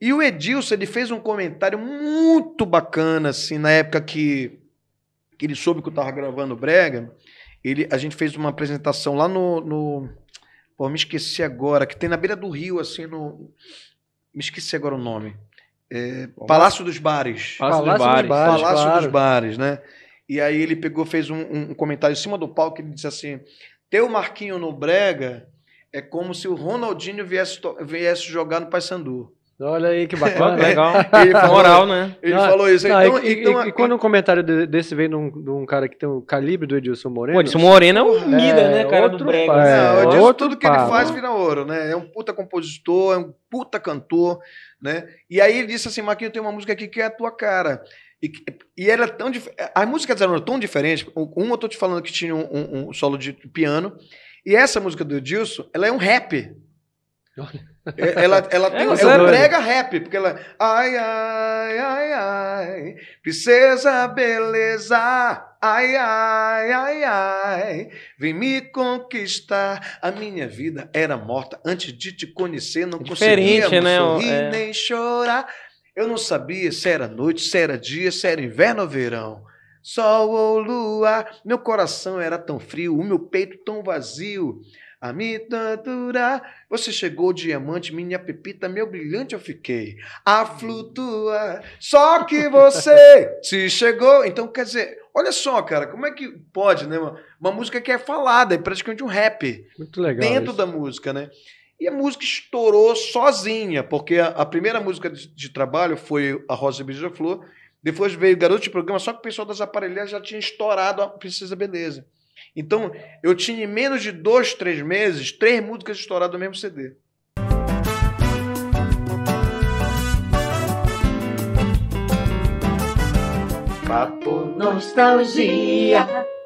E o Edilson, ele fez um comentário muito bacana, assim, na época que, que ele soube que eu tava gravando o Brega. Ele, a gente fez uma apresentação lá no, no. Pô, me esqueci agora, que tem na beira do rio, assim, no. Me esqueci agora o nome. É, Palácio dos Bares. Palácio, Palácio dos, Bares. Bares. Palácio claro. dos Bares, né? E aí ele pegou, fez um, um comentário em cima do palco, ele disse assim: ter o Marquinho no Brega é como se o Ronaldinho viesse, viesse jogar no Paysandu. Olha aí que bacana. Legal. Ele falou, Moral, né? Ele não, falou isso. Não, então, e, então, e, e quando um comentário desse vem de um, de um, cara que tem o calibre do Edilson Moreno. O Edilson Moreno é um mida, é, né, cara? Outro do brega. É, Edilson, outro tudo que pá, ele faz vira ouro, né? É um puta compositor, é um puta cantor, né? E aí ele disse assim: Marquinhos, tem uma música aqui que é a tua cara. E, e é tão As músicas eram tão diferentes. Um eu tô te falando que tinha um, um, um solo de piano. E essa música do Edilson, ela é um rap. É, ela, ela é tem é, ela prega rap, porque ela. Ai, ai, ai, ai. Princesa, beleza. Ai, ai, ai, ai. Vem me conquistar. A minha vida era morta. Antes de te conhecer, não é conseguia né? sorrir é. nem chorar. Eu não sabia se era noite, se era dia, se era inverno ou verão. Sol ou lua, meu coração era tão frio, o meu peito tão vazio a me torturar. Você chegou, diamante, minha pepita, meu brilhante, eu fiquei a flutuar. Só que você se chegou. Então, quer dizer, olha só, cara, como é que pode, né? Uma, uma música que é falada, é praticamente um rap. Muito legal. Dentro isso. da música, né? E a música estourou sozinha, porque a, a primeira música de, de, trabalho foi a Rosa e flor depois veio Garoto de Programa, só que o pessoal das aparelhas já tinha estourado a Princesa Beleza. Então, eu tinha em menos de dois, três meses, três músicas estouradas no mesmo CD. Papo Nostalgia.